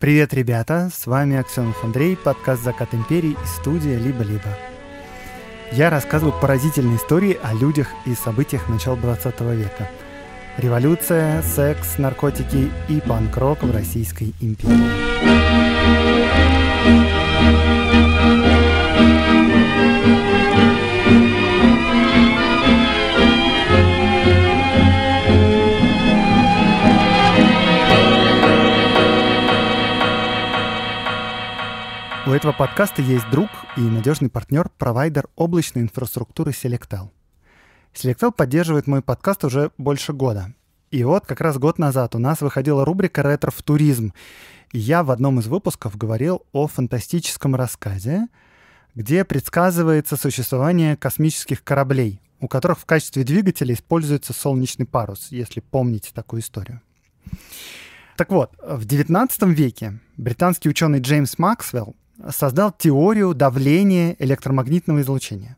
Привет, ребята! С вами Аксенов Андрей, подкаст «Закат империи» и студия «Либо-либо». Я рассказываю поразительные истории о людях и событиях начала 20 века. Революция, секс, наркотики и панк-рок в Российской империи. этого подкаста есть друг и надежный партнер, провайдер облачной инфраструктуры Selectel. Selectel поддерживает мой подкаст уже больше года. И вот как раз год назад у нас выходила рубрика «Ретро в туризм». И я в одном из выпусков говорил о фантастическом рассказе, где предсказывается существование космических кораблей, у которых в качестве двигателя используется солнечный парус, если помните такую историю. Так вот, в XIX веке британский ученый Джеймс Максвелл создал теорию давления электромагнитного излучения.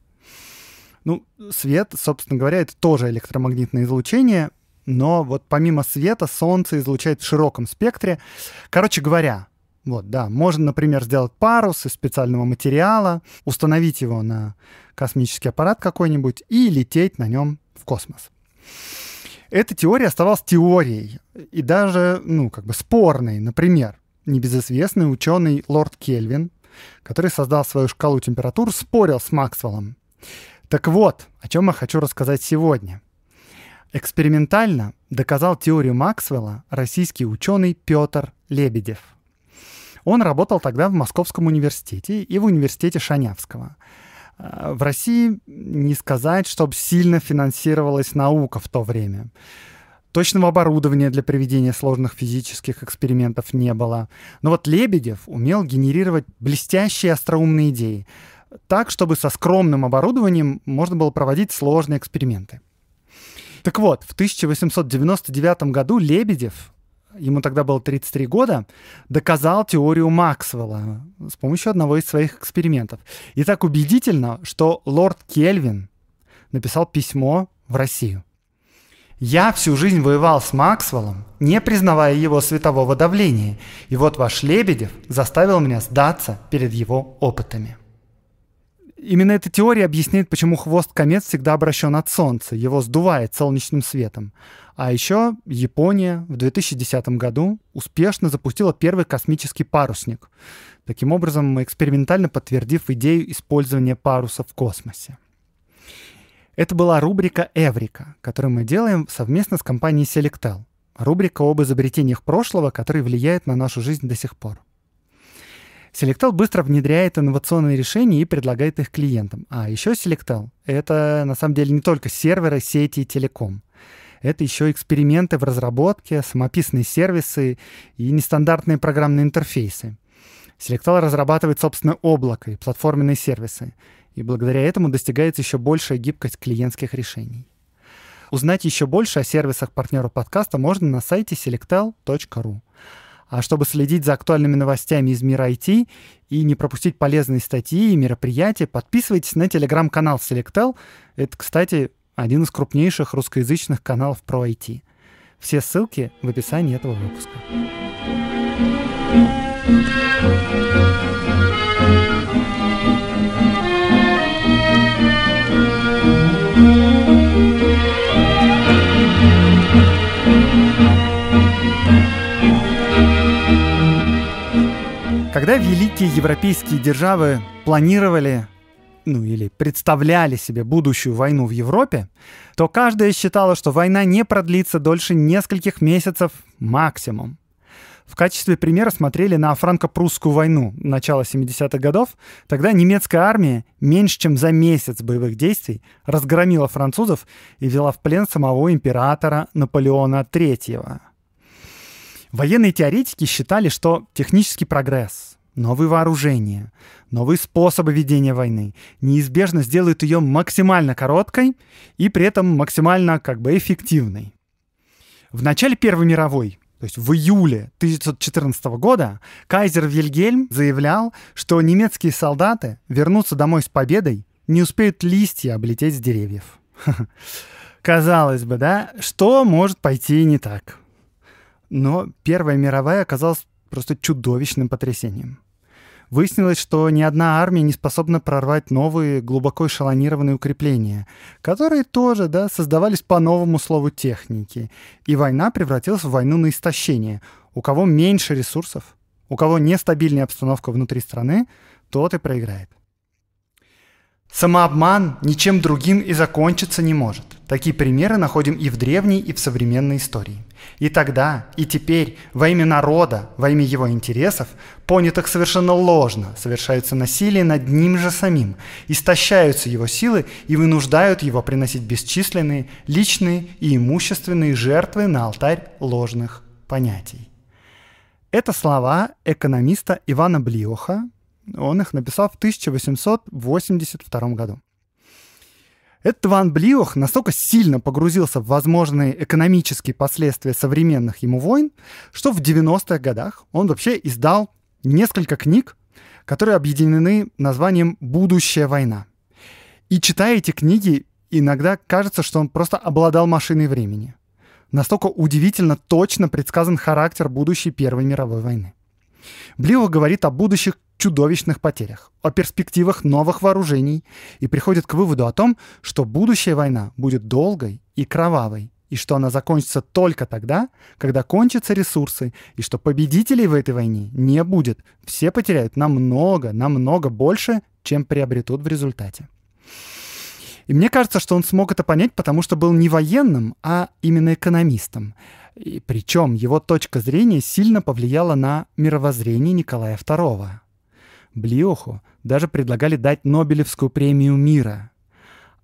Ну, свет, собственно говоря, это тоже электромагнитное излучение, но вот помимо света Солнце излучает в широком спектре. Короче говоря, вот, да, можно, например, сделать парус из специального материала, установить его на космический аппарат какой-нибудь и лететь на нем в космос. Эта теория оставалась теорией и даже, ну, как бы спорной. Например, небезызвестный ученый Лорд Кельвин, который создал свою шкалу температур, спорил с Максвеллом. Так вот, о чем я хочу рассказать сегодня. Экспериментально доказал теорию Максвелла российский ученый Петр Лебедев. Он работал тогда в Московском университете и в университете Шанявского. А, в России не сказать, чтобы сильно финансировалась наука в то время. Точного оборудования для проведения сложных физических экспериментов не было. Но вот Лебедев умел генерировать блестящие остроумные идеи, так, чтобы со скромным оборудованием можно было проводить сложные эксперименты. Так вот, в 1899 году Лебедев, ему тогда было 33 года, доказал теорию Максвелла с помощью одного из своих экспериментов. И так убедительно, что лорд Кельвин написал письмо в Россию. Я всю жизнь воевал с Максвеллом, не признавая его светового давления, и вот ваш Лебедев заставил меня сдаться перед его опытами. Именно эта теория объясняет, почему хвост комет всегда обращен от Солнца, его сдувает солнечным светом. А еще Япония в 2010 году успешно запустила первый космический парусник, таким образом экспериментально подтвердив идею использования паруса в космосе. Это была рубрика «Эврика», которую мы делаем совместно с компанией Selectel. Рубрика об изобретениях прошлого, которые влияют на нашу жизнь до сих пор. Selectel быстро внедряет инновационные решения и предлагает их клиентам. А еще Selectel — это на самом деле не только серверы, сети и телеком. Это еще эксперименты в разработке, самописные сервисы и нестандартные программные интерфейсы. Selectel разрабатывает собственное облако и платформенные сервисы — и благодаря этому достигается еще большая гибкость клиентских решений. Узнать еще больше о сервисах партнера подкаста можно на сайте selectel.ru. А чтобы следить за актуальными новостями из мира IT и не пропустить полезные статьи и мероприятия, подписывайтесь на телеграм-канал Selectel. Это, кстати, один из крупнейших русскоязычных каналов про IT. Все ссылки в описании этого выпуска. thank you Когда великие европейские державы планировали ну или представляли себе будущую войну в Европе, то каждая считала, что война не продлится дольше нескольких месяцев максимум. В качестве примера смотрели на франко-прусскую войну начала 70-х годов. Тогда немецкая армия меньше чем за месяц боевых действий разгромила французов и взяла в плен самого императора Наполеона III. Военные теоретики считали, что технический прогресс, новые вооружения, новые способы ведения войны неизбежно сделают ее максимально короткой и при этом максимально как бы эффективной. В начале Первой мировой, то есть в июле 1914 года, кайзер Вильгельм заявлял, что немецкие солдаты вернутся домой с победой, не успеют листья облететь с деревьев. Казалось бы, да, что может пойти не так? Но Первая мировая оказалась просто чудовищным потрясением. Выяснилось, что ни одна армия не способна прорвать новые, глубоко эшелонированные укрепления, которые тоже да, создавались по новому слову техники. И война превратилась в войну на истощение. У кого меньше ресурсов, у кого нестабильная обстановка внутри страны, тот и проиграет. Самообман ничем другим и закончиться не может. Такие примеры находим и в древней, и в современной истории. И тогда, и теперь, во имя народа, во имя его интересов, понятых совершенно ложно, совершаются насилие над ним же самим, истощаются его силы и вынуждают его приносить бесчисленные личные и имущественные жертвы на алтарь ложных понятий. Это слова экономиста Ивана Блиоха, он их написал в 1882 году. Этот Ван Блиох настолько сильно погрузился в возможные экономические последствия современных ему войн, что в 90-х годах он вообще издал несколько книг, которые объединены названием «Будущая война». И читая эти книги, иногда кажется, что он просто обладал машиной времени. Настолько удивительно точно предсказан характер будущей Первой мировой войны. Блио говорит о будущих чудовищных потерях, о перспективах новых вооружений и приходит к выводу о том, что будущая война будет долгой и кровавой, и что она закончится только тогда, когда кончатся ресурсы, и что победителей в этой войне не будет. Все потеряют намного, намного больше, чем приобретут в результате. И мне кажется, что он смог это понять, потому что был не военным, а именно экономистом. И причем его точка зрения сильно повлияла на мировоззрение Николая II. Блиоху даже предлагали дать Нобелевскую премию мира.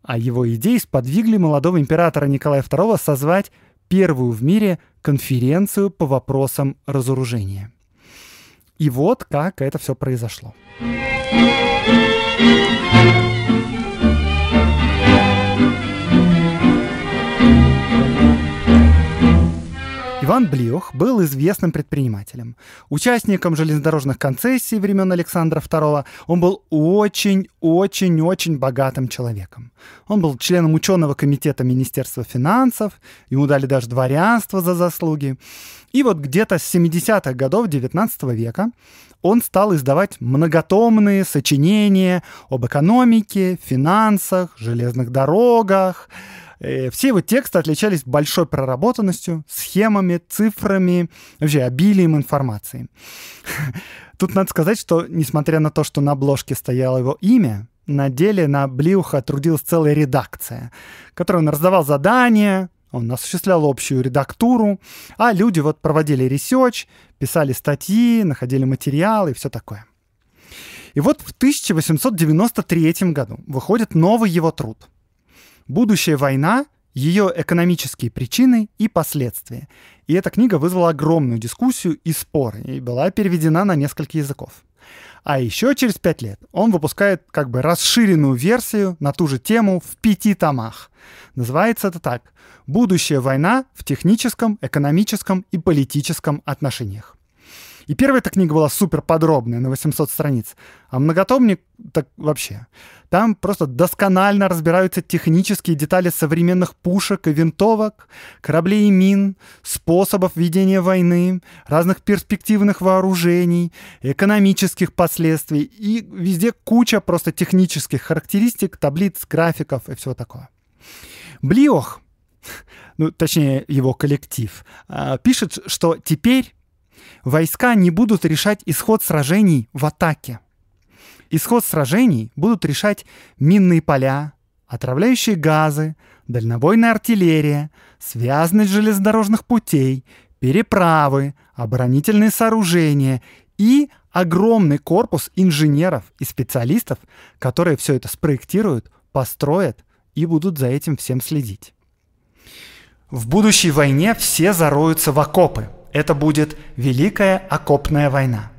А его идеи сподвигли молодого императора Николая II созвать первую в мире конференцию по вопросам разоружения. И вот как это все произошло. Иван Блиох был известным предпринимателем. Участником железнодорожных концессий времен Александра II он был очень-очень-очень богатым человеком. Он был членом ученого комитета Министерства финансов, ему дали даже дворянство за заслуги. И вот где-то с 70-х годов XIX века он стал издавать многотомные сочинения об экономике, финансах, железных дорогах, Э, все его тексты отличались большой проработанностью, схемами, цифрами, вообще обилием информации. Тут надо сказать, что, несмотря на то, что на обложке стояло его имя, на деле на Блиуха трудилась целая редакция, которой он раздавал задания, он осуществлял общую редактуру, а люди вот проводили ресерч, писали статьи, находили материалы и все такое. И вот в 1893 году выходит новый его труд «Будущая война. Ее экономические причины и последствия». И эта книга вызвала огромную дискуссию и споры, и была переведена на несколько языков. А еще через пять лет он выпускает как бы расширенную версию на ту же тему в пяти томах. Называется это так «Будущая война в техническом, экономическом и политическом отношениях». И первая эта книга была супер подробная, на 800 страниц. А многотомник так вообще. Там просто досконально разбираются технические детали современных пушек и винтовок, кораблей и мин, способов ведения войны, разных перспективных вооружений, экономических последствий. И везде куча просто технических характеристик, таблиц, графиков и всего такого. Блиох ну, точнее, его коллектив, а, пишет, что теперь Войска не будут решать исход сражений в атаке. Исход сражений будут решать минные поля, отравляющие газы, дальнобойная артиллерия, связность железнодорожных путей, переправы, оборонительные сооружения и огромный корпус инженеров и специалистов, которые все это спроектируют, построят и будут за этим всем следить. В будущей войне все зароются в окопы – это будет Великая окопная война.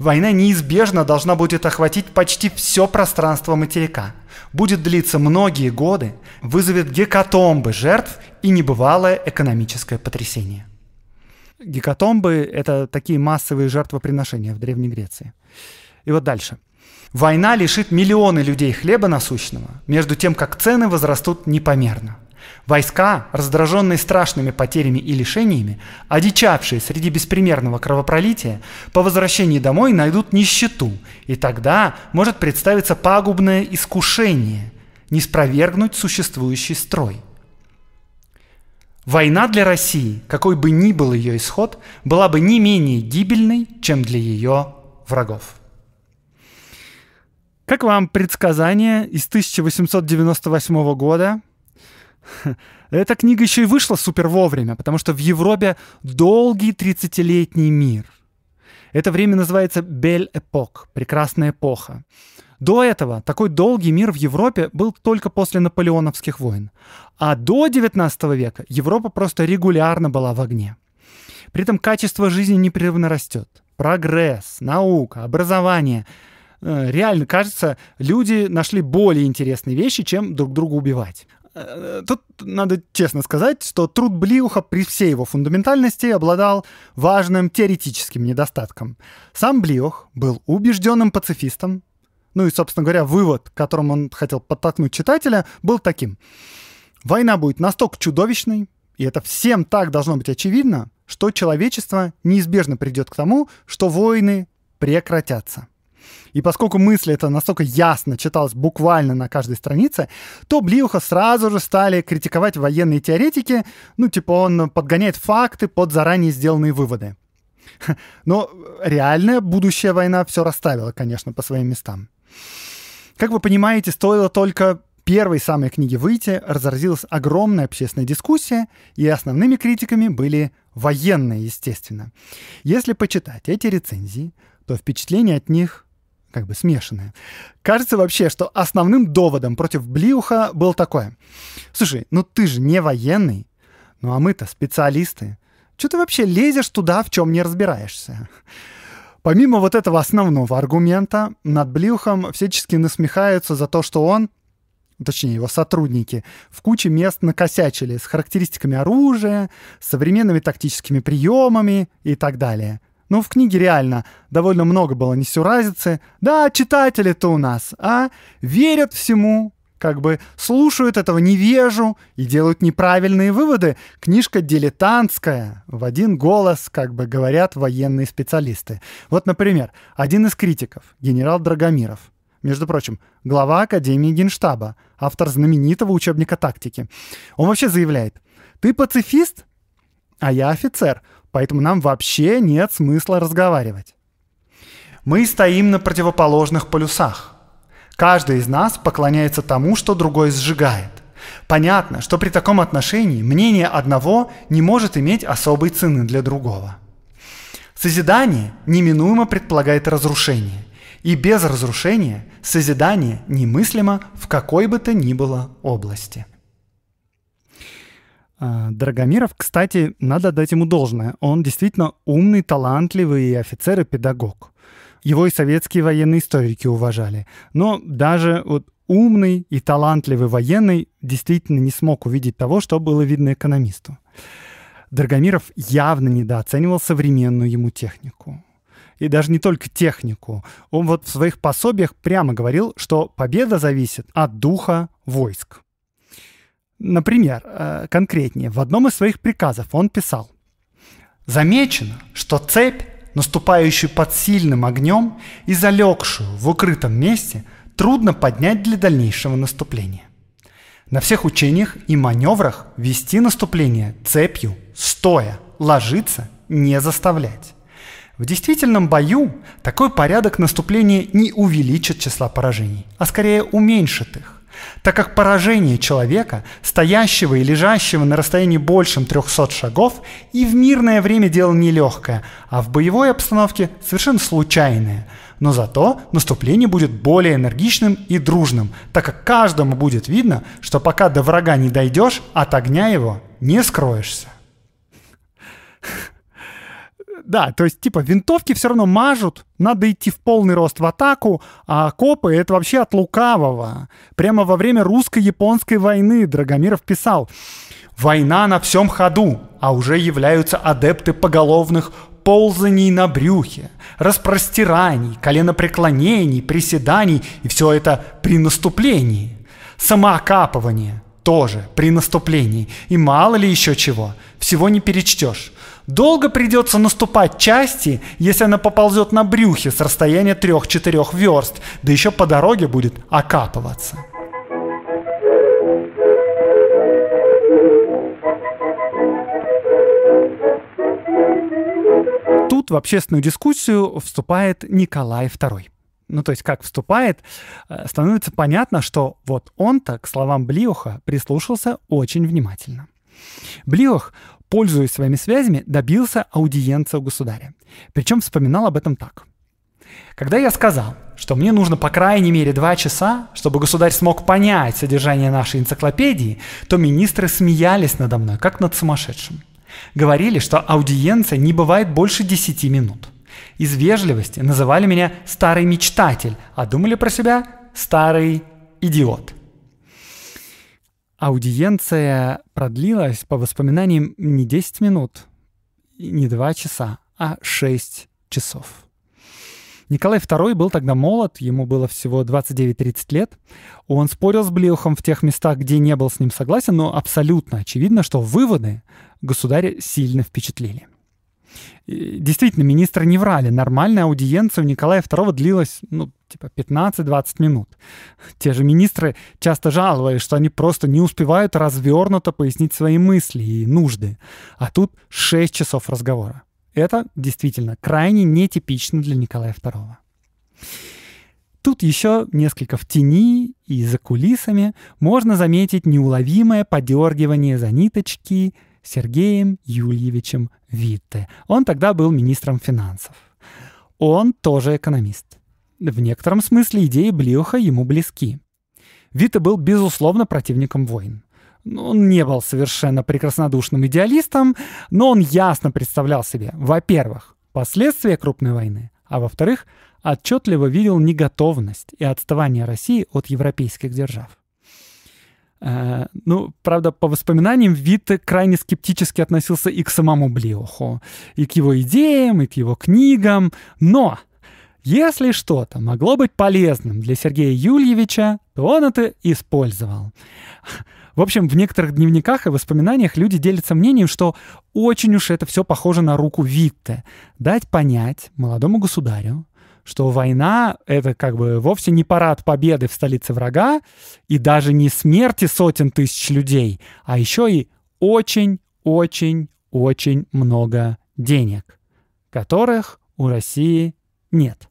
Война неизбежно должна будет охватить почти все пространство материка, будет длиться многие годы, вызовет гекатомбы жертв и небывалое экономическое потрясение. Гекатомбы — это такие массовые жертвоприношения в Древней Греции. И вот дальше. Война лишит миллионы людей хлеба насущного, между тем, как цены возрастут непомерно. Войска, раздраженные страшными потерями и лишениями, одичавшие среди беспримерного кровопролития, по возвращении домой найдут нищету, и тогда может представиться пагубное искушение не спровергнуть существующий строй. Война для России, какой бы ни был ее исход, была бы не менее гибельной, чем для ее врагов. Как вам предсказание из 1898 года Эта книга еще и вышла супер вовремя, потому что в Европе долгий 30-летний мир. Это время называется «Бель-эпок» — «Прекрасная эпоха». До этого такой долгий мир в Европе был только после наполеоновских войн. А до 19 века Европа просто регулярно была в огне. При этом качество жизни непрерывно растет. Прогресс, наука, образование. Э, реально, кажется, люди нашли более интересные вещи, чем друг друга убивать. Э, тут надо честно сказать, что труд Блиуха при всей его фундаментальности обладал важным теоретическим недостатком. Сам Блиух был убежденным пацифистом, ну и, собственно говоря, вывод, которым он хотел подтолкнуть читателя, был таким. Война будет настолько чудовищной, и это всем так должно быть очевидно, что человечество неизбежно придет к тому, что войны прекратятся. И поскольку мысль это настолько ясно читалась буквально на каждой странице, то Блиуха сразу же стали критиковать военные теоретики, ну типа он подгоняет факты под заранее сделанные выводы. Но реальная будущая война все расставила, конечно, по своим местам. Как вы понимаете, стоило только первой самой книги выйти, разразилась огромная общественная дискуссия, и основными критиками были военные, естественно. Если почитать эти рецензии, то впечатление от них как бы смешанное. Кажется вообще, что основным доводом против Блиуха было такое. Слушай, ну ты же не военный, ну а мы-то специалисты. Че ты вообще лезешь туда, в чем не разбираешься? Помимо вот этого основного аргумента, над Блиухом всячески насмехаются за то, что он, точнее его сотрудники, в куче мест накосячили с характеристиками оружия, современными тактическими приемами и так далее – ну, в книге реально довольно много было несюразицы. Да, читатели-то у нас, а? Верят всему, как бы слушают этого невежу и делают неправильные выводы. Книжка дилетантская, в один голос, как бы говорят военные специалисты. Вот, например, один из критиков, генерал Драгомиров, между прочим, глава Академии Генштаба, автор знаменитого учебника тактики. Он вообще заявляет, ты пацифист, а я офицер. Поэтому нам вообще нет смысла разговаривать. Мы стоим на противоположных полюсах. Каждый из нас поклоняется тому, что другой сжигает. Понятно, что при таком отношении мнение одного не может иметь особой цены для другого. Созидание неминуемо предполагает разрушение, и без разрушения созидание немыслимо в какой бы то ни было области. Э, Драгомиров, кстати, надо отдать ему должное. Он действительно умный, талантливый и офицер и педагог. Его и советские военные историки уважали. Но даже вот умный и талантливый военный действительно не смог увидеть того, что было видно экономисту. Драгомиров явно недооценивал современную ему технику. И даже не только технику. Он вот в своих пособиях прямо говорил, что победа зависит от духа войск. Например, э, конкретнее, в одном из своих приказов он писал «Замечено, что цепь, наступающую под сильным огнем и залегшую в укрытом месте, трудно поднять для дальнейшего наступления. На всех учениях и маневрах вести наступление цепью, стоя, ложиться не заставлять. В действительном бою такой порядок наступления не увеличит числа поражений, а скорее уменьшит их так как поражение человека, стоящего и лежащего на расстоянии большем 300 шагов, и в мирное время дело нелегкое, а в боевой обстановке совершенно случайное. Но зато наступление будет более энергичным и дружным, так как каждому будет видно, что пока до врага не дойдешь, от огня его не скроешься. Да, то есть, типа, винтовки все равно мажут, надо идти в полный рост в атаку, а копы — это вообще от лукавого. Прямо во время русско-японской войны Драгомиров писал «Война на всем ходу, а уже являются адепты поголовных ползаний на брюхе, распростираний, коленопреклонений, приседаний и все это при наступлении. Самоокапывание тоже при наступлении. И мало ли еще чего, всего не перечтешь. Долго придется наступать части, если она поползет на брюхе с расстояния трех-четырех верст, да еще по дороге будет окапываться. Тут в общественную дискуссию вступает Николай II ну то есть как вступает, э, становится понятно, что вот он-то к словам Блиоха прислушался очень внимательно. Блиох пользуясь своими связями, добился аудиенции у государя. Причем вспоминал об этом так. Когда я сказал, что мне нужно по крайней мере два часа, чтобы государь смог понять содержание нашей энциклопедии, то министры смеялись надо мной, как над сумасшедшим. Говорили, что аудиенция не бывает больше десяти минут. Из вежливости называли меня «старый мечтатель», а думали про себя «старый идиот». Аудиенция продлилась, по воспоминаниям, не 10 минут, не 2 часа, а 6 часов. Николай II был тогда молод, ему было всего 29-30 лет. Он спорил с Блеухом в тех местах, где не был с ним согласен, но абсолютно очевидно, что выводы государя сильно впечатлили. Действительно, министры не врали. Нормальная аудиенция у Николая II длилась ну, типа 15-20 минут. Те же министры часто жаловались, что они просто не успевают развернуто пояснить свои мысли и нужды. А тут 6 часов разговора. Это действительно крайне нетипично для Николая II. Тут еще несколько в тени и за кулисами можно заметить неуловимое подергивание за ниточки Сергеем Юльевичем Витте. Он тогда был министром финансов. Он тоже экономист. В некотором смысле идеи Блиоха ему близки. Вита был, безусловно, противником войн. Ну, он не был совершенно прекраснодушным идеалистом, но он ясно представлял себе, во-первых, последствия крупной войны, а во-вторых, отчетливо видел неготовность и отставание России от европейских держав. Э, ну, правда, по воспоминаниям, Витте крайне скептически относился и к самому Блиоху, и к его идеям, и к его книгам, но если что-то могло быть полезным для Сергея Юльевича, то он это использовал. В общем, в некоторых дневниках и воспоминаниях люди делятся мнением, что очень уж это все похоже на руку Витте. Дать понять молодому государю, что война — это как бы вовсе не парад победы в столице врага и даже не смерти сотен тысяч людей, а еще и очень-очень-очень много денег, которых у России нет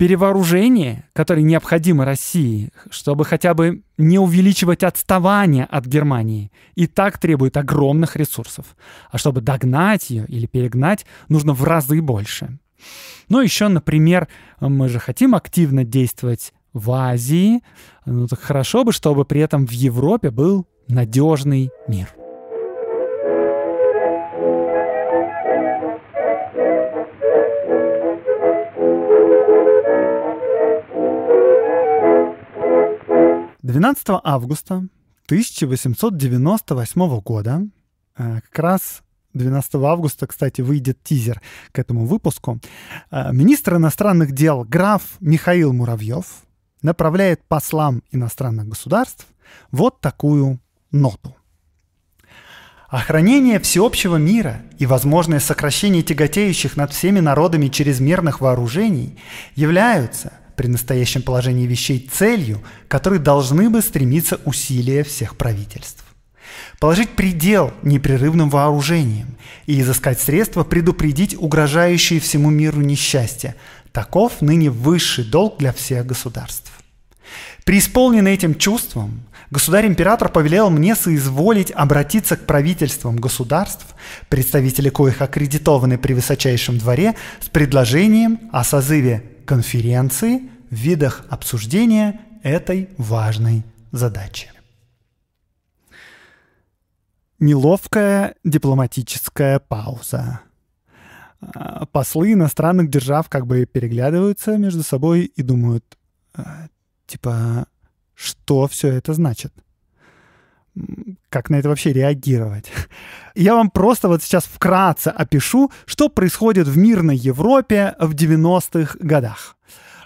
перевооружение, которое необходимо России, чтобы хотя бы не увеличивать отставание от Германии, и так требует огромных ресурсов. А чтобы догнать ее или перегнать, нужно в разы больше. Ну, еще, например, мы же хотим активно действовать в Азии. Ну, так хорошо бы, чтобы при этом в Европе был надежный мир. 12 августа 1898 года, э, как раз 12 августа, кстати, выйдет тизер к этому выпуску, э, министр иностранных дел граф Михаил Муравьев направляет послам иностранных государств вот такую ноту. Охранение всеобщего мира и возможное сокращение тяготеющих над всеми народами чрезмерных вооружений являются – при настоящем положении вещей целью, которой должны бы стремиться усилия всех правительств. Положить предел непрерывным вооружениям и изыскать средства предупредить угрожающие всему миру несчастья. Таков ныне высший долг для всех государств. Преисполненный этим чувством, государь-император повелел мне соизволить обратиться к правительствам государств, представители коих аккредитованы при высочайшем дворе, с предложением о созыве конференции в видах обсуждения этой важной задачи. Неловкая дипломатическая пауза. А, послы иностранных держав как бы переглядываются между собой и думают, а, типа, что все это значит – как на это вообще реагировать. Я вам просто вот сейчас вкратце опишу, что происходит в мирной Европе в 90-х годах.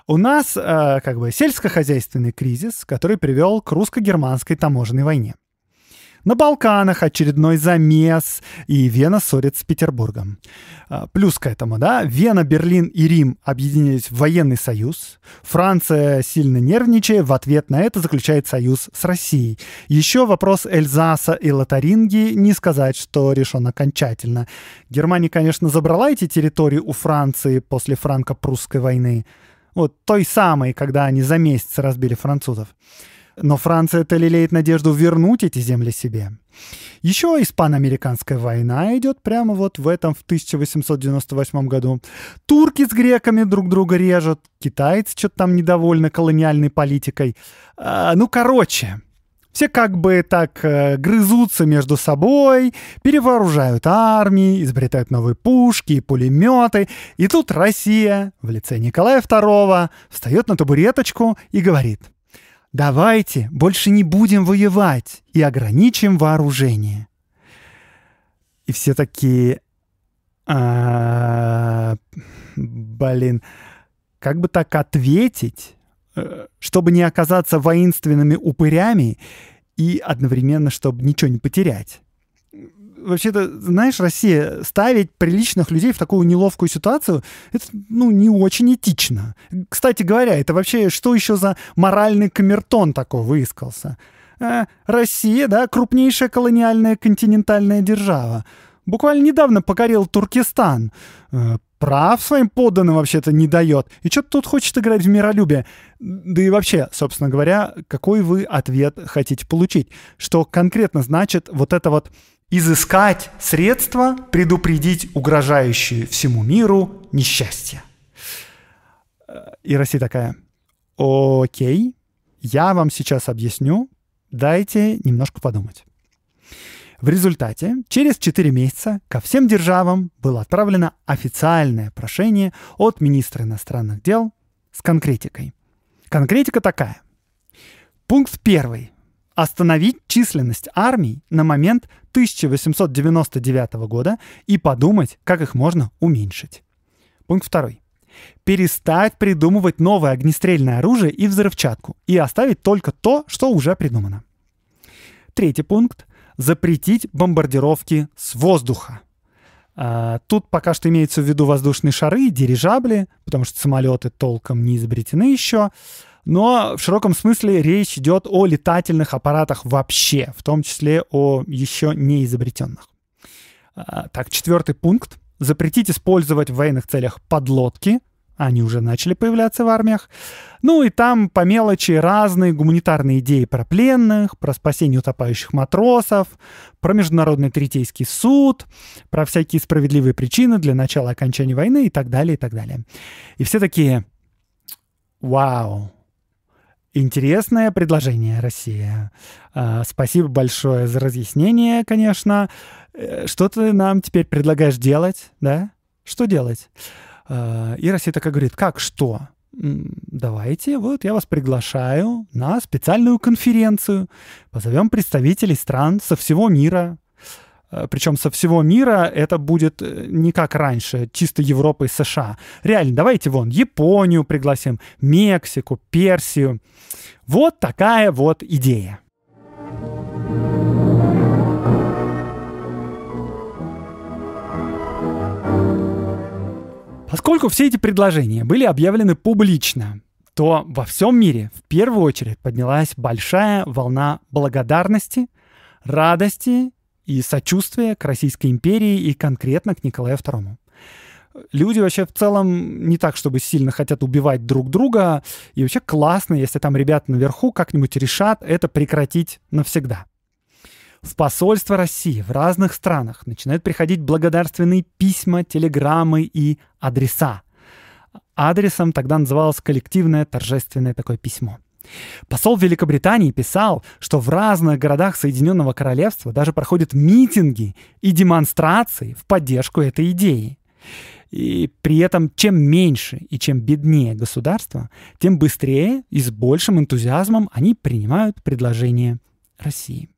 У нас э, как бы сельскохозяйственный кризис, который привел к русско-германской таможенной войне. На Балканах очередной замес, и Вена ссорит с Петербургом. А, плюс к этому, да, Вена, Берлин и Рим объединились в военный союз. Франция, сильно нервничая, в ответ на это заключает союз с Россией. Еще вопрос Эльзаса и Лотарингии не сказать, что решен окончательно. Германия, конечно, забрала эти территории у Франции после франко-прусской войны. Вот той самой, когда они за месяц разбили французов. Но Франция-то лелеет надежду вернуть эти земли себе. Еще испано-американская война идет прямо вот в этом, в 1898 году. Турки с греками друг друга режут, китайцы что-то там недовольны колониальной политикой. А, ну, короче, все как бы так э, грызутся между собой, перевооружают армии, изобретают новые пушки и пулеметы. И тут Россия в лице Николая II встает на табуреточку и говорит, Давайте больше не будем воевать и ограничим вооружение. И все такие... «А, блин, как бы так ответить, э, чтобы не оказаться воинственными упырями и одновременно, чтобы ничего не потерять? вообще-то, знаешь, Россия, ставить приличных людей в такую неловкую ситуацию, это, ну, не очень этично. Кстати говоря, это вообще что еще за моральный камертон такой выискался? Э, Россия, да, крупнейшая колониальная континентальная держава. Буквально недавно покорил Туркестан. Э, прав своим подданным вообще-то не дает. И что тут хочет играть в миролюбие? Да и вообще, собственно говоря, какой вы ответ хотите получить? Что конкретно значит вот это вот изыскать средства предупредить угрожающие всему миру несчастье. Э, и Россия такая, окей, я вам сейчас объясню, дайте немножко подумать. В результате через 4 месяца ко всем державам было отправлено официальное прошение от министра иностранных дел с конкретикой. Конкретика такая. Пункт первый. Остановить численность армий на момент 1899 года и подумать, как их можно уменьшить. Пункт второй. Перестать придумывать новое огнестрельное оружие и взрывчатку и оставить только то, что уже придумано. Третий пункт. Запретить бомбардировки с воздуха. А, тут пока что имеются в виду воздушные шары, дирижабли, потому что самолеты толком не изобретены еще. Но в широком смысле речь идет о летательных аппаратах вообще, в том числе о еще не изобретенных. А, так, четвертый пункт. Запретить использовать в военных целях подлодки. Они уже начали появляться в армиях. Ну и там по мелочи разные гуманитарные идеи про пленных, про спасение утопающих матросов, про Международный третейский суд, про всякие справедливые причины для начала и окончания войны и так далее, и так далее. И все такие, вау, Интересное предложение, Россия. А, спасибо большое за разъяснение, конечно. Э, что ты нам теперь предлагаешь делать, да? Что делать? А, и Россия такая говорит, как что? давайте, вот я вас приглашаю на специальную конференцию. Позовем представителей стран со всего мира, Э, причем со всего мира это будет э, не как раньше, чисто Европа и США. Реально, давайте вон Японию пригласим, Мексику, Персию. Вот такая вот идея. Поскольку все эти предложения были объявлены публично, то во всем мире в первую очередь поднялась большая волна благодарности, радости и сочувствие к Российской империи и конкретно к Николаю II. Люди вообще в целом не так, чтобы сильно хотят убивать друг друга. И вообще классно, если там ребята наверху как-нибудь решат это прекратить навсегда. В посольство России в разных странах начинают приходить благодарственные письма, телеграммы и адреса. Адресом тогда называлось коллективное торжественное такое письмо – Посол Великобритании писал, что в разных городах Соединенного Королевства даже проходят митинги и демонстрации в поддержку этой идеи. И при этом чем меньше и чем беднее государство, тем быстрее и с большим энтузиазмом они принимают предложение России.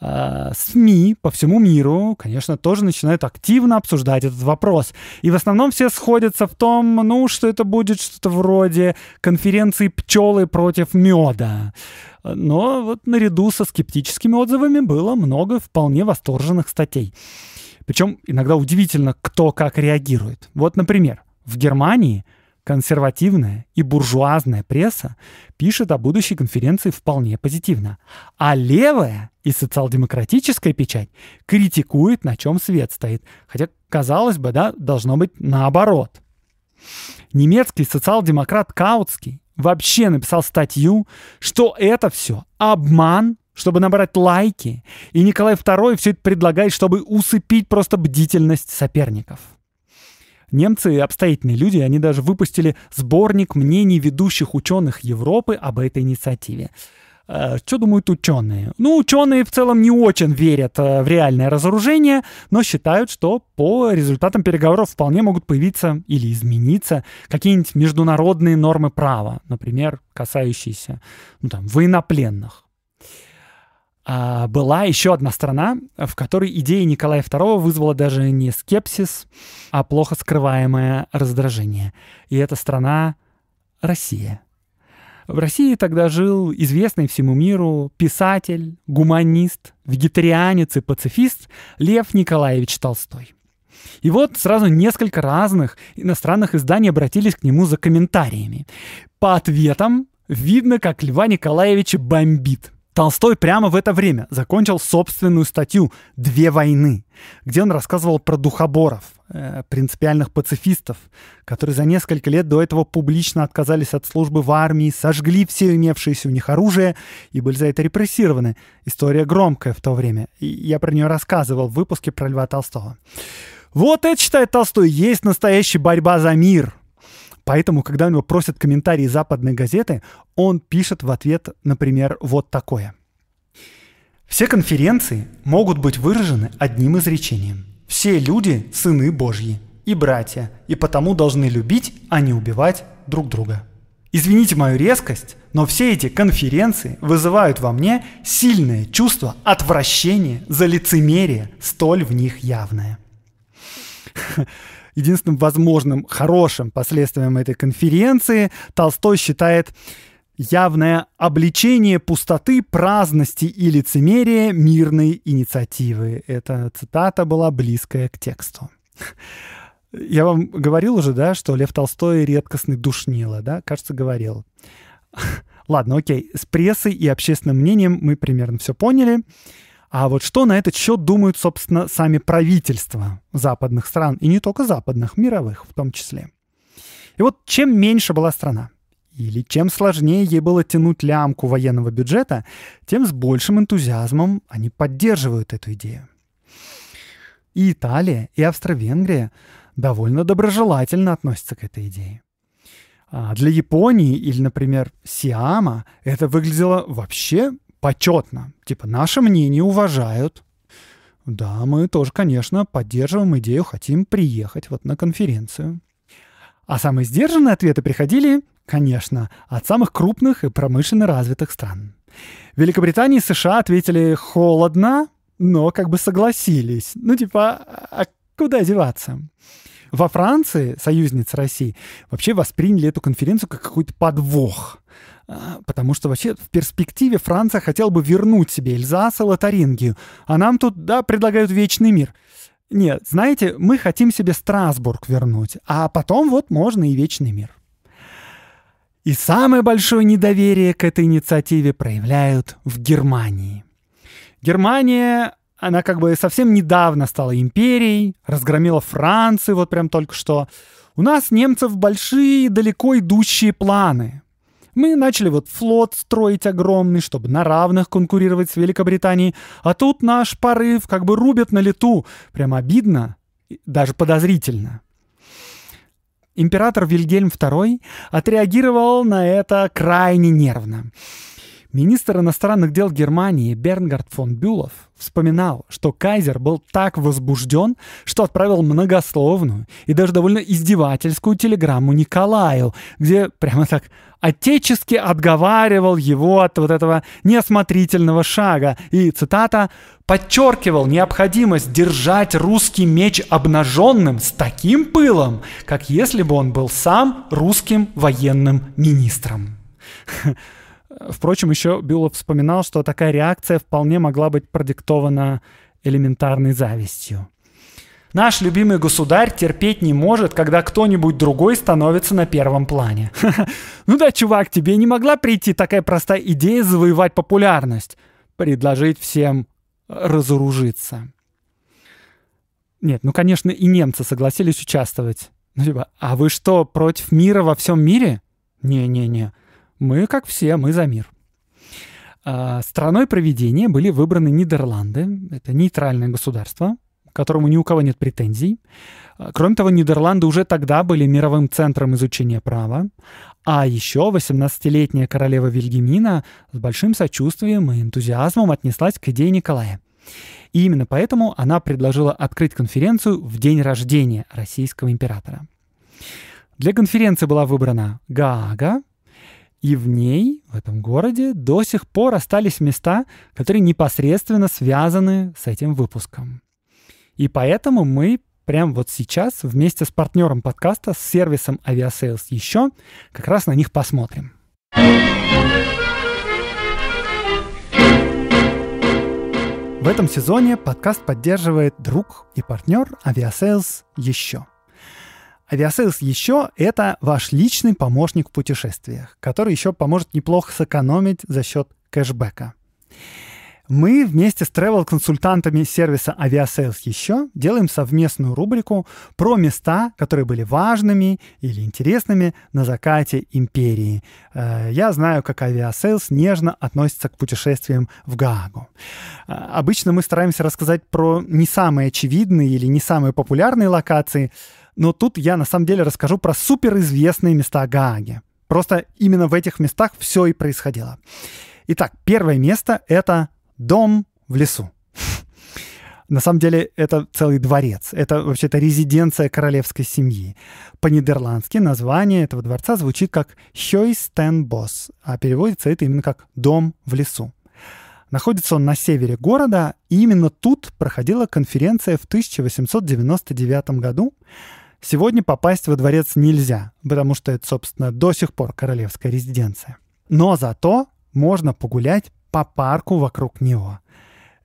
А, СМИ по всему миру, конечно, тоже начинают активно обсуждать этот вопрос. И в основном все сходятся в том, ну, что это будет что-то вроде конференции пчелы против меда. Но вот наряду со скептическими отзывами было много вполне восторженных статей. Причем иногда удивительно, кто как реагирует. Вот, например, в Германии – Консервативная и буржуазная пресса пишет о будущей конференции вполне позитивно, а левая и социал-демократическая печать критикует, на чем свет стоит. Хотя, казалось бы, да, должно быть наоборот. Немецкий социал-демократ Каутский вообще написал статью, что это все обман, чтобы набрать лайки, и Николай II все это предлагает, чтобы усыпить просто бдительность соперников. Немцы — обстоятельные люди, они даже выпустили сборник мнений ведущих ученых Европы об этой инициативе. Э, что думают ученые? Ну, ученые в целом не очень верят э, в реальное разоружение, но считают, что по результатам переговоров вполне могут появиться или измениться какие-нибудь международные нормы права, например, касающиеся ну, там, военнопленных. А, была еще одна страна, в которой идея Николая II вызвала даже не скепсис, а плохо скрываемое раздражение. И эта страна — Россия. В России тогда жил известный всему миру писатель, гуманист, вегетарианец и пацифист Лев Николаевич Толстой. И вот сразу несколько разных иностранных изданий обратились к нему за комментариями. По ответам видно, как Льва Николаевича бомбит — Толстой прямо в это время закончил собственную статью «Две войны», где он рассказывал про духоборов, э, принципиальных пацифистов, которые за несколько лет до этого публично отказались от службы в армии, сожгли все имевшиеся у них оружие и были за это репрессированы. История громкая в то время. И я про нее рассказывал в выпуске про Льва Толстого. Вот это, считает Толстой, есть настоящая борьба за мир – Поэтому, когда у него просят комментарии западной газеты, он пишет в ответ, например, вот такое. Все конференции могут быть выражены одним изречением. Все люди – сыны Божьи и братья, и потому должны любить, а не убивать друг друга. Извините мою резкость, но все эти конференции вызывают во мне сильное чувство отвращения за лицемерие, столь в них явное единственным возможным хорошим последствием этой конференции Толстой считает явное обличение пустоты, праздности и лицемерия мирной инициативы. Эта цитата была близкая к тексту. Я вам говорил уже, да, что Лев Толстой редкостный душнило, да? Кажется, говорил. Ладно, окей, с прессой и общественным мнением мы примерно все поняли. А вот что на этот счет думают, собственно, сами правительства западных стран, и не только западных, мировых в том числе. И вот чем меньше была страна, или чем сложнее ей было тянуть лямку военного бюджета, тем с большим энтузиазмом они поддерживают эту идею. И Италия, и Австро-Венгрия довольно доброжелательно относятся к этой идее. А для Японии или, например, Сиама это выглядело вообще почетно. Типа, наше мнение уважают. Да, мы тоже, конечно, поддерживаем идею, хотим приехать вот на конференцию. А самые сдержанные ответы приходили, конечно, от самых крупных и промышленно развитых стран. Великобритания и США ответили холодно, но как бы согласились. Ну, типа, а куда деваться? Во Франции, союзница России, вообще восприняли эту конференцию как какой-то подвох. А, потому что вообще в перспективе Франция хотела бы вернуть себе Эльзас и Лотарингию. А нам тут, да, предлагают вечный мир. Нет, знаете, мы хотим себе Страсбург вернуть, а потом вот можно и вечный мир. И самое большое недоверие к этой инициативе проявляют в Германии. Германия, она как бы совсем недавно стала империей, разгромила Францию вот прям только что. У нас немцев большие, далеко идущие планы. Мы начали вот флот строить огромный, чтобы на равных конкурировать с Великобританией, а тут наш порыв как бы рубят на лету. Прям обидно, даже подозрительно. Император Вильгельм II отреагировал на это крайне нервно. Министр иностранных дел Германии Бернгард фон Бюлов вспоминал, что Кайзер был так возбужден, что отправил многословную и даже довольно издевательскую телеграмму Николаю, где прямо так отечески отговаривал его от вот этого неосмотрительного шага и, цитата, подчеркивал необходимость держать русский меч обнаженным с таким пылом, как если бы он был сам русским военным министром. Впрочем, еще Бюлов вспоминал, что такая реакция вполне могла быть продиктована элементарной завистью. Наш любимый государь терпеть не может, когда кто-нибудь другой становится на первом плане. Ну да, чувак, тебе не могла прийти такая простая идея завоевать популярность. Предложить всем э, разоружиться. Нет, ну, конечно, и немцы согласились участвовать. Ну, типа, а вы что, против мира во всем мире? Не-не-не. Мы, как все, мы за мир. А, страной проведения были выбраны Нидерланды. Это нейтральное государство, к которому ни у кого нет претензий. А, кроме того, Нидерланды уже тогда были мировым центром изучения права. А еще 18-летняя королева Вильгемина с большим сочувствием и энтузиазмом отнеслась к идее Николая. И именно поэтому она предложила открыть конференцию в день рождения российского императора. Для конференции была выбрана Гаага, и в ней, в этом городе, до сих пор остались места, которые непосредственно связаны с этим выпуском. И поэтому мы прямо вот сейчас вместе с партнером подкаста, с сервисом Aviasales еще, как раз на них посмотрим. В этом сезоне подкаст поддерживает друг и партнер Aviasales еще – Авиасейлс еще — это ваш личный помощник в путешествиях, который еще поможет неплохо сэкономить за счет кэшбэка. Мы вместе с тревел консультантами сервиса Aviasales еще делаем совместную рубрику про места, которые были важными или интересными на закате империи. Э, я знаю, как Aviasales нежно относится к путешествиям в Гаагу. Э, обычно мы стараемся рассказать про не самые очевидные или не самые популярные локации, но тут я на самом деле расскажу про суперизвестные места Гааги. Просто именно в этих местах все и происходило. Итак, первое место — это дом в лесу. На самом деле это целый дворец. Это вообще-то резиденция королевской семьи. По-нидерландски название этого дворца звучит как Хёйстенбос, а переводится это именно как «дом в лесу». Находится он на севере города, и именно тут проходила конференция в 1899 году. Сегодня попасть во дворец нельзя, потому что это, собственно, до сих пор королевская резиденция. Но зато можно погулять по парку вокруг него.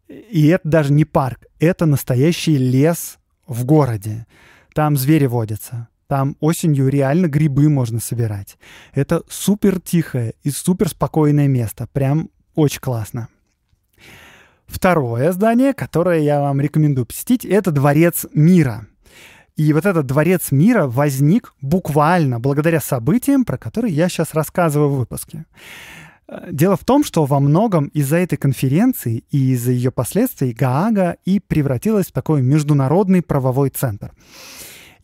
И это даже не парк, это настоящий лес в городе. Там звери водятся, там осенью реально грибы можно собирать. Это супер тихое и супер спокойное место, прям очень классно. Второе здание, которое я вам рекомендую посетить, это Дворец мира – и вот этот дворец мира возник буквально благодаря событиям, про которые я сейчас рассказываю в выпуске. Э, дело в том, что во многом из-за этой конференции и из-за ее последствий Гаага и превратилась в такой международный правовой центр.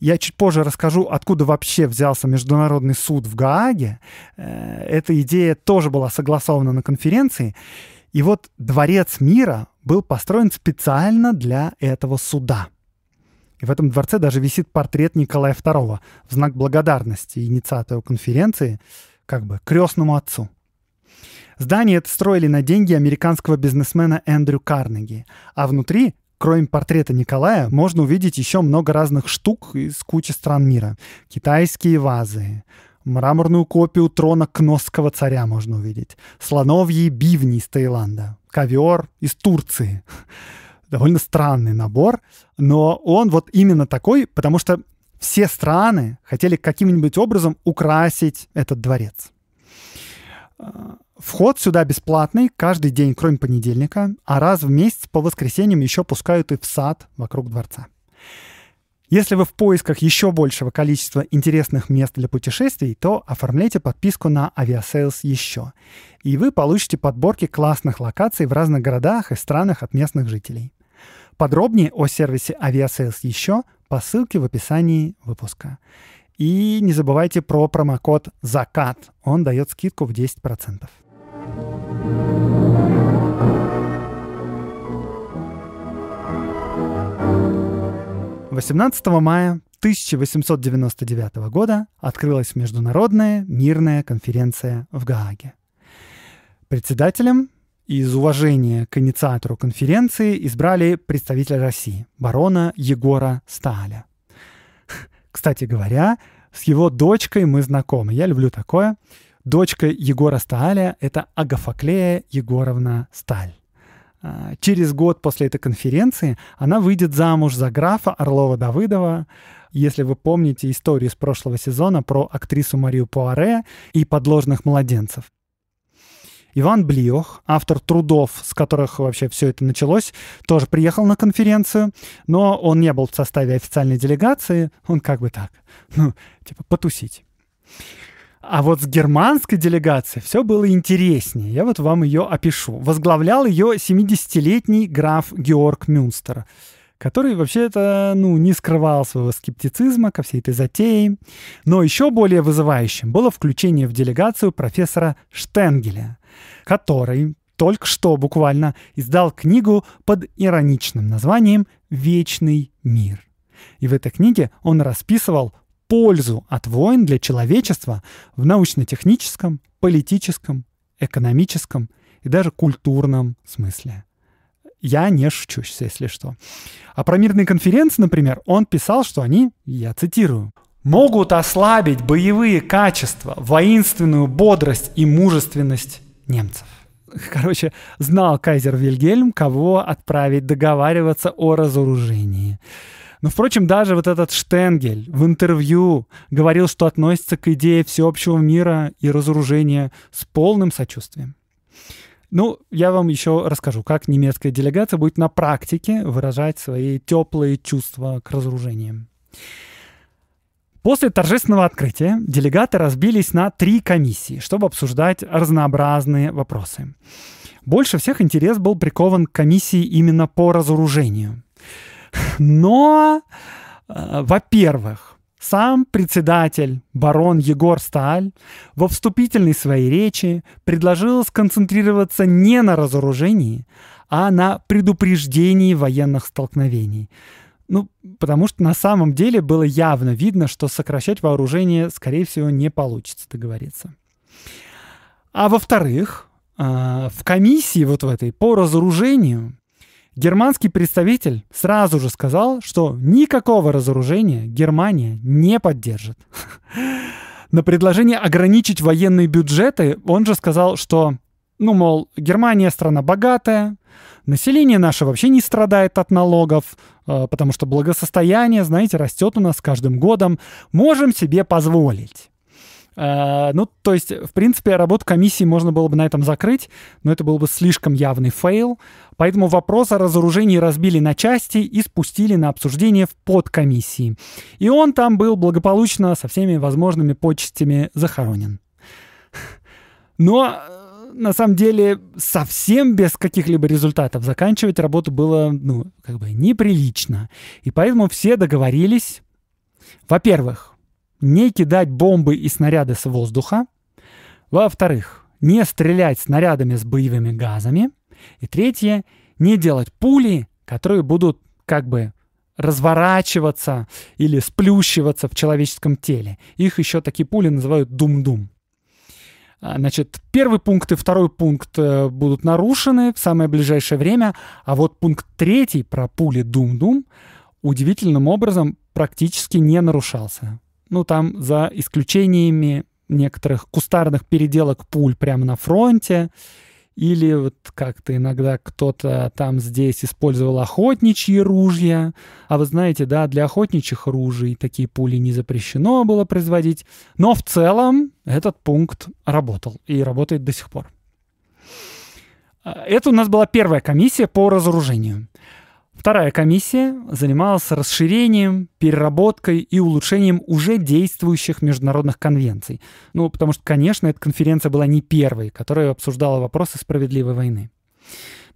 Я чуть позже расскажу, откуда вообще взялся Международный суд в Гааге. Э, эта идея тоже была согласована на конференции. И вот Дворец мира был построен специально для этого суда – и в этом дворце даже висит портрет Николая II в знак благодарности инициатору конференции, как бы крестному отцу. Здание это строили на деньги американского бизнесмена Эндрю Карнеги, а внутри кроме портрета Николая, можно увидеть еще много разных штук из кучи стран мира. Китайские вазы, мраморную копию трона кносского царя можно увидеть, слоновьи бивни из Таиланда, ковер из Турции, довольно странный набор, но он вот именно такой, потому что все страны хотели каким-нибудь образом украсить этот дворец. Вход сюда бесплатный каждый день, кроме понедельника, а раз в месяц по воскресеньям еще пускают и в сад вокруг дворца. Если вы в поисках еще большего количества интересных мест для путешествий, то оформляйте подписку на Aviasales еще, и вы получите подборки классных локаций в разных городах и странах от местных жителей. Подробнее о сервисе Aviasales еще по ссылке в описании выпуска. И не забывайте про промокод «Закат». Он дает скидку в 10%. Восемнадцатого мая 1899 года открылась международная мирная конференция в Гааге. Председателем из уважения к инициатору конференции избрали представителя России, барона Егора Сталя. Кстати говоря, с его дочкой мы знакомы. Я люблю такое. Дочка Егора Сталя — это Агафаклея Егоровна Сталь. А, через год после этой конференции она выйдет замуж за графа Орлова Давыдова. Если вы помните историю с прошлого сезона про актрису Марию Пуаре и подложных младенцев. Иван Блиох, автор трудов, с которых вообще все это началось, тоже приехал на конференцию, но он не был в составе официальной делегации, он как бы так, ну, типа потусить. А вот с германской делегацией все было интереснее. Я вот вам ее опишу. Возглавлял ее 70-летний граф Георг Мюнстер, который вообще-то ну, не скрывал своего скептицизма ко всей этой затее. Но еще более вызывающим было включение в делегацию профессора Штенгеля, который только что буквально издал книгу под ироничным названием «Вечный мир». И в этой книге он расписывал пользу от войн для человечества в научно-техническом, политическом, экономическом и даже культурном смысле. Я не шучусь, если что. А про мирные конференции, например, он писал, что они, я цитирую, могут ослабить боевые качества, воинственную бодрость и мужественность немцев. Короче, знал кайзер Вильгельм, кого отправить договариваться о разоружении. Но, ну, впрочем, даже вот этот Штенгель в интервью говорил, что относится к идее всеобщего мира и разоружения с полным сочувствием. Ну, я вам еще расскажу, как немецкая делегация будет на практике выражать свои теплые чувства к разоружениям. После торжественного открытия делегаты разбились на три комиссии, чтобы обсуждать разнообразные вопросы. Больше всех интерес был прикован к комиссии именно по разоружению. Но, э, во-первых, сам председатель, барон Егор Сталь, во вступительной своей речи предложил сконцентрироваться не на разоружении, а на предупреждении военных столкновений – ну, потому что на самом деле было явно видно, что сокращать вооружение, скорее всего, не получится договориться. А во-вторых, а, в комиссии вот в этой по разоружению германский представитель сразу же сказал, что никакого разоружения Германия не поддержит. На предложение ограничить военные бюджеты он же сказал, что, ну, мол, Германия страна богатая, Население наше вообще не страдает от налогов, э, потому что благосостояние, знаете, растет у нас с каждым годом. Можем себе позволить. Э, ну, то есть, в принципе, работу комиссии можно было бы на этом закрыть, но это был бы слишком явный фейл. Поэтому вопрос о разоружении разбили на части и спустили на обсуждение в подкомиссии. И он там был благополучно со всеми возможными почестями захоронен. Но э, на самом деле совсем без каких-либо результатов заканчивать работу было, ну, как бы неприлично. И поэтому все договорились, во-первых, не кидать бомбы и снаряды с воздуха, во-вторых, не стрелять снарядами с боевыми газами, и третье, не делать пули, которые будут как бы разворачиваться или сплющиваться в человеческом теле. Их еще такие пули называют дум-дум. А, значит, первый пункт и второй пункт э, будут нарушены в самое ближайшее время, а вот пункт третий про пули Дум-Дум удивительным образом практически не нарушался. Ну, там за исключениями некоторых кустарных переделок пуль прямо на фронте, или вот как-то иногда кто-то там здесь использовал охотничьи ружья. А вы знаете, да, для охотничьих ружей такие пули не запрещено было производить. Но в целом этот пункт работал и работает до сих пор. А, это у нас была первая комиссия по разоружению. Вторая комиссия занималась расширением, переработкой и улучшением уже действующих международных конвенций. Ну, потому что, конечно, эта конференция была не первой, которая обсуждала вопросы справедливой войны.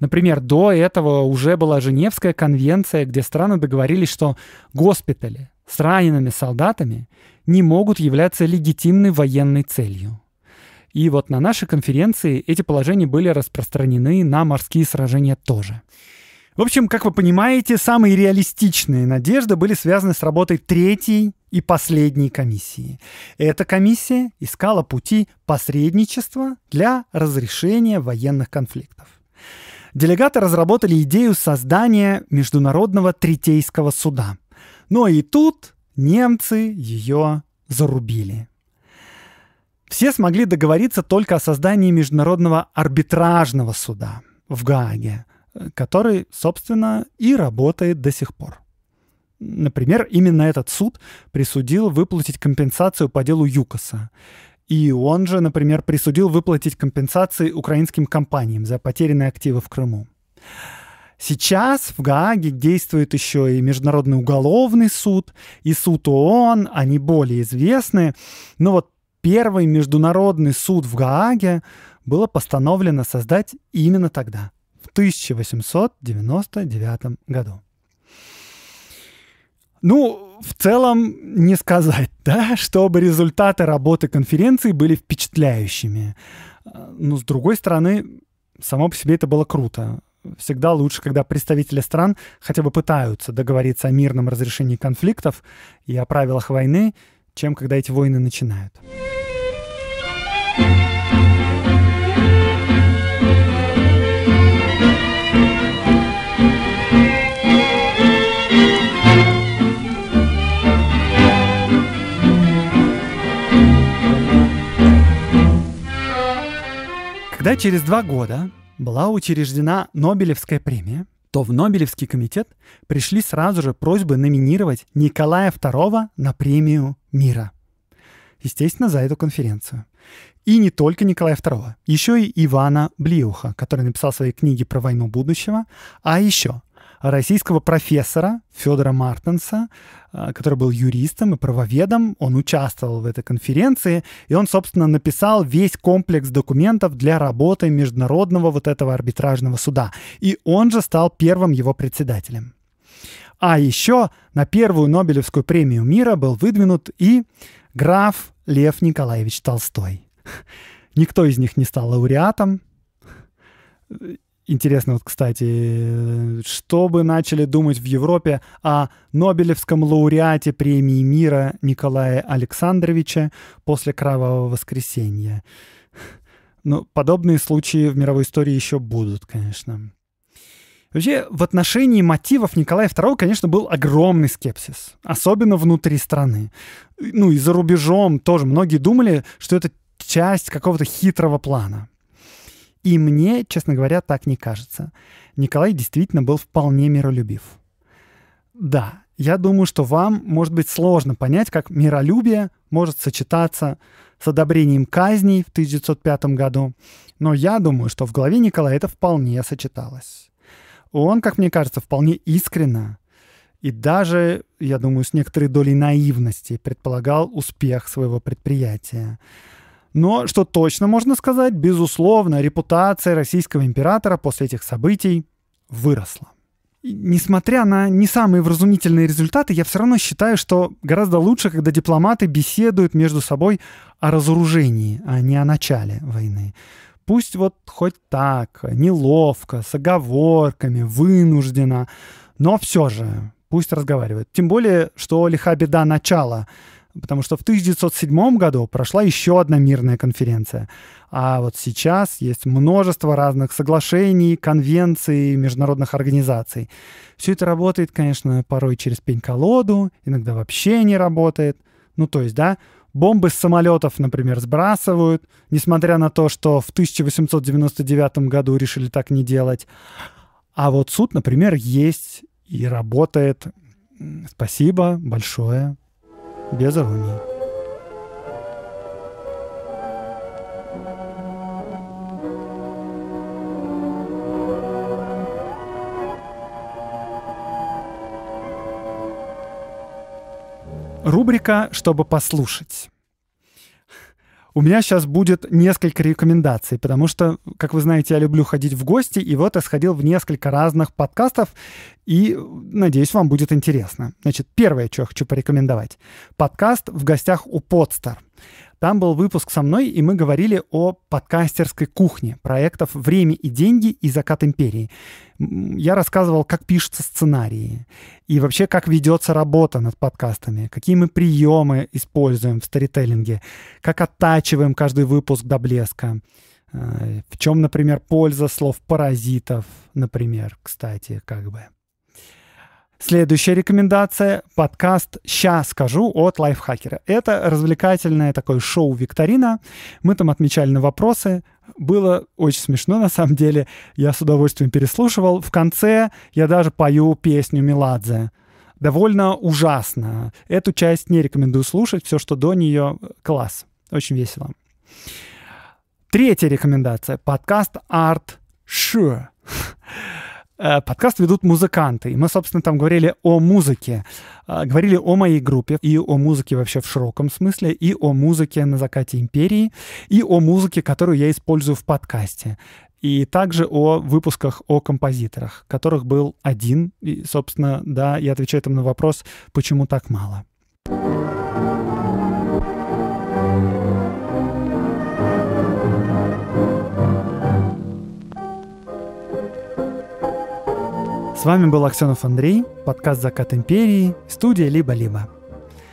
Например, до этого уже была Женевская конвенция, где страны договорились, что госпитали с ранеными солдатами не могут являться легитимной военной целью. И вот на нашей конференции эти положения были распространены на морские сражения тоже. В общем, как вы понимаете, самые реалистичные надежды были связаны с работой третьей и последней комиссии. Эта комиссия искала пути посредничества для разрешения военных конфликтов. Делегаты разработали идею создания Международного третейского суда. Но и тут немцы ее зарубили. Все смогли договориться только о создании Международного арбитражного суда в Гааге – который, собственно, и работает до сих пор. Например, именно этот суд присудил выплатить компенсацию по делу ЮКОСа. И он же, например, присудил выплатить компенсации украинским компаниям за потерянные активы в Крыму. Сейчас в Гааге действует еще и Международный уголовный суд, и суд ООН, они более известны. Но вот первый международный суд в Гааге было постановлено создать именно тогда, 1899 году. Ну, в целом не сказать, да, чтобы результаты работы конференции были впечатляющими. Но, с другой стороны, само по себе это было круто. Всегда лучше, когда представители стран хотя бы пытаются договориться о мирном разрешении конфликтов и о правилах войны, чем когда эти войны начинают. Когда через два года была учреждена Нобелевская премия, то в Нобелевский комитет пришли сразу же просьбы номинировать Николая II на премию мира. Естественно, за эту конференцию. И не только Николая II, еще и Ивана Блиуха, который написал свои книги про войну будущего, а еще российского профессора Федора Мартенса, э, который был юристом и правоведом. Он участвовал в этой конференции, и он, собственно, написал весь комплекс документов для работы международного вот этого арбитражного суда. И он же стал первым его председателем. А еще на первую Нобелевскую премию мира был выдвинут и граф Лев Николаевич Толстой. Никто из них не стал лауреатом. Интересно, вот, кстати, что бы начали думать в Европе о Нобелевском лауреате премии мира Николая Александровича после Кровавого воскресенья? Ну, подобные случаи в мировой истории еще будут, конечно. Вообще, в отношении мотивов Николая II, конечно, был огромный скепсис, особенно внутри страны. Ну и за рубежом тоже многие думали, что это часть какого-то хитрого плана. И мне, честно говоря, так не кажется. Николай действительно был вполне миролюбив. Да, я думаю, что вам может быть сложно понять, как миролюбие может сочетаться с одобрением казней в 1905 году, но я думаю, что в голове Николая это вполне сочеталось. Он, как мне кажется, вполне искренно и даже, я думаю, с некоторой долей наивности предполагал успех своего предприятия. Но, что точно можно сказать, безусловно, репутация российского императора после этих событий выросла. несмотря на не самые вразумительные результаты, я все равно считаю, что гораздо лучше, когда дипломаты беседуют между собой о разоружении, а не о начале войны. Пусть вот хоть так, неловко, с оговорками, вынужденно, но все же пусть разговаривают. Тем более, что лиха беда начала Потому что в 1907 году прошла еще одна мирная конференция. А вот сейчас есть множество разных соглашений, конвенций, международных организаций. Все это работает, конечно, порой через пень-колоду, иногда вообще не работает. Ну, то есть, да, бомбы с самолетов, например, сбрасывают, несмотря на то, что в 1899 году решили так не делать. А вот суд, например, есть и работает. Спасибо большое без иронии. Рубрика «Чтобы послушать». У меня сейчас будет несколько рекомендаций, потому что, как вы знаете, я люблю ходить в гости, и вот я сходил в несколько разных подкастов, и надеюсь, вам будет интересно. Значит, первое, что я хочу порекомендовать. Подкаст «В гостях у Подстар». Там был выпуск со мной, и мы говорили о подкастерской кухне проектов «Время и деньги» и «Закат империи». Я рассказывал, как пишутся сценарии, и вообще, как ведется работа над подкастами, какие мы приемы используем в сторителлинге, как оттачиваем каждый выпуск до блеска. Э, в чем, например, польза слов паразитов, например, кстати, как бы. Следующая рекомендация — подкаст Сейчас скажу» от лайфхакера. Это развлекательное такое шоу-викторина. Мы там отмечали на вопросы, было очень смешно, на самом деле. Я с удовольствием переслушивал. В конце я даже пою песню Меладзе. Довольно ужасно. Эту часть не рекомендую слушать. Все, что до нее, класс. Очень весело. Третья рекомендация. Подкаст Art Sure. Э, подкаст ведут музыканты. И мы, собственно, там говорили о музыке. Э, говорили о моей группе и о музыке вообще в широком смысле, и о музыке на закате империи, и о музыке, которую я использую в подкасте. И также о выпусках о композиторах, которых был один. И, собственно, да, я отвечаю там на вопрос, почему так мало. С вами был Аксенов Андрей, подкаст «Закат империи», студия «Либо-либо».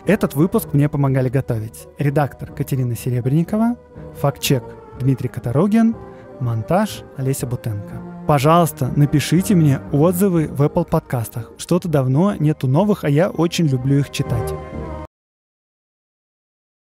Этот выпуск мне помогали готовить редактор Катерина Серебренникова, фактчек Дмитрий Катарогин, монтаж Олеся Бутенко. Пожалуйста, напишите мне отзывы в Apple подкастах. Что-то давно нету новых, а я очень люблю их читать.